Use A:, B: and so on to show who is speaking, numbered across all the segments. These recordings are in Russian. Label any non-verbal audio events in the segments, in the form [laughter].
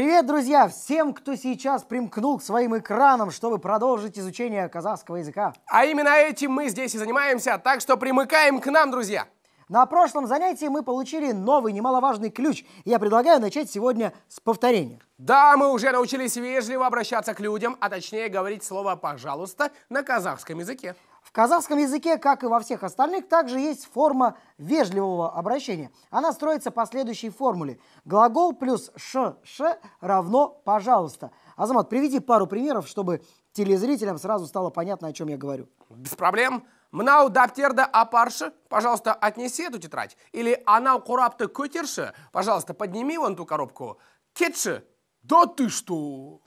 A: Привет, друзья! Всем, кто сейчас примкнул к своим экранам, чтобы продолжить изучение казахского языка.
B: А именно этим мы здесь и занимаемся, так что примыкаем к нам, друзья!
A: На прошлом занятии мы получили новый немаловажный ключ. Я предлагаю начать сегодня с повторения. Да, мы уже научились
B: вежливо обращаться к людям, а точнее говорить слово «пожалуйста» на казахском языке.
A: В казахском языке, как и во всех остальных, также есть форма вежливого обращения. Она строится по следующей формуле. Глагол плюс ш, ш равно «пожалуйста». Азамат, приведи пару примеров, чтобы телезрителям сразу стало понятно, о чем я говорю. Без
B: проблем. Мынау даптерді апаршы, пожалуйста, отнеси эту тетрадь. Или анау курапты көтерші, пожалуйста, подними вон ту коробку. Кетші,
A: да ты что?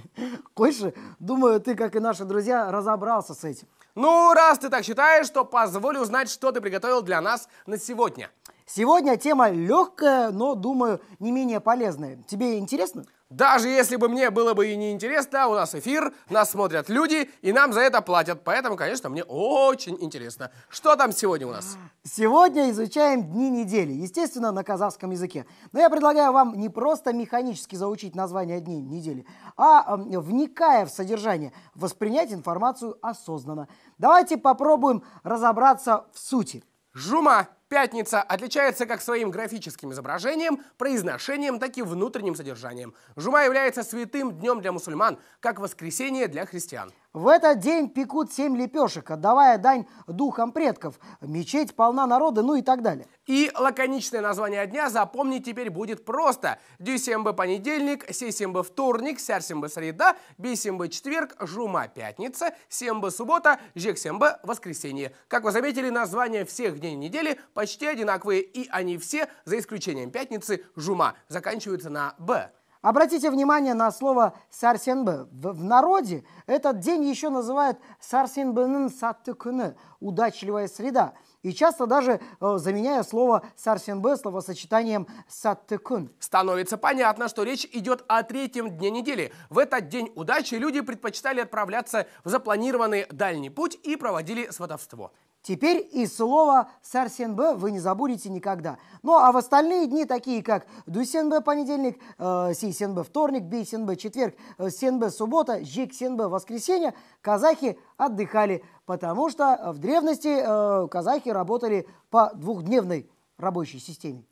A: [laughs] Кольше, думаю, ты, как и наши друзья, разобрался с этим. Ну,
B: раз ты так считаешь, то позволь узнать, что ты приготовил для нас на сегодня.
A: Сегодня тема легкая, но, думаю, не менее полезная. Тебе интересно? Даже если бы мне
B: было бы и неинтересно, у нас эфир, нас смотрят люди, и нам за это платят. Поэтому, конечно, мне очень интересно. Что там сегодня у нас?
A: Сегодня изучаем дни недели, естественно, на казахском языке. Но я предлагаю вам не просто механически заучить название дней недели, а, эм, вникая в содержание, воспринять информацию осознанно. Давайте попробуем разобраться в сути.
B: Жума! Пятница отличается как своим графическим изображением, произношением, так и внутренним содержанием. Жума является святым днем для мусульман, как воскресенье для христиан.
A: В этот день пекут семь лепешек, отдавая дань духам предков. Мечеть полна народа, ну и так далее.
B: И лаконичное название дня запомнить теперь будет просто. Дюсембе понедельник, сесембе вторник, сярсембе среда, бесембе четверг, жума пятница, сембе суббота, жексембе воскресенье. Как вы заметили, названия всех дней недели почти одинаковые, и они все, за исключением пятницы, жума, заканчиваются на «б».
A: Обратите внимание на слово «сарсенбе». В народе этот день еще называют «сарсенбенен саттыкны» – «удачливая среда». И часто даже э, заменяя слово «сарсенбе» словосочетанием «саттыкун».
B: Становится понятно, что речь идет о третьем дне недели. В этот день удачи люди предпочитали отправляться в запланированный дальний путь и проводили сватовство.
A: Теперь и слово «сарсенбе» вы не забудете никогда. Ну а в остальные дни, такие как «дусенбе» понедельник, э, вторник, «бейсенбе» четверг, э, суббота, «жиксенбе» воскресенье, казахи отдыхали, потому что в древности э, казахи работали по двухдневной рабочей системе.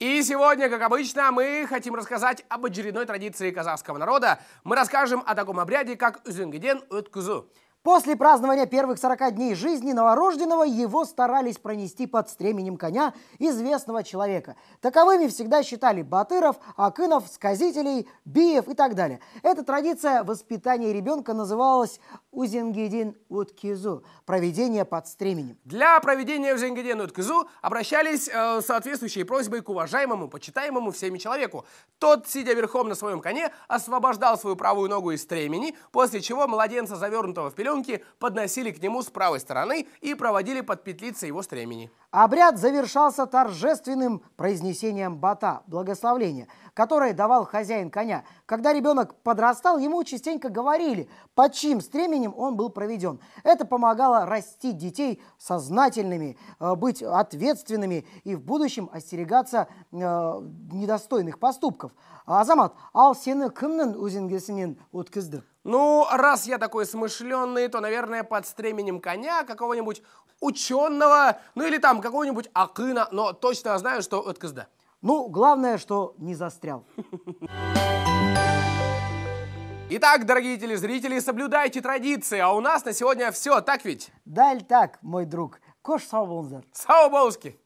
A: И сегодня,
B: как обычно, мы хотим рассказать об очередной традиции казахского народа. Мы расскажем о таком обряде, как «Узюнгеден уткузу.
A: После празднования первых 40 дней жизни новорожденного его старались пронести под стременем коня известного человека. Таковыми всегда считали Батыров, Акынов, Сказителей, Биев и так далее. Эта традиция воспитания ребенка называлась Узенгедин Уткизу – проведение под стременем.
B: Для проведения Узенгедин Уткизу обращались э, соответствующие просьбы к уважаемому, почитаемому всеми человеку. Тот, сидя верхом на своем коне, освобождал свою правую ногу из стремени, после чего младенца, завернутого в пелену валенки подносили к нему с правой стороны и проводили под петлицей его стремени.
A: Обряд завершался торжественным произнесением бата, благословления, которое давал хозяин коня. Когда ребенок подрастал, ему частенько говорили, под чьим стременем он был проведен. Это помогало расти детей сознательными, э, быть ответственными и в будущем остерегаться э, недостойных поступков. Азамат, ал сені кімнің өзенгесінен өткізді?
B: Ну, раз я такой смышленный, то, наверное, под стременем коня какого-нибудь ученого, ну или там какого-нибудь акына, но точно я знаю, что от КСД. Ну, главное,
A: что не застрял.
B: Итак, дорогие телезрители, соблюдайте традиции, а у нас на сегодня все, так ведь? Даль так, мой друг. Кош Саубонзер. болыңыздар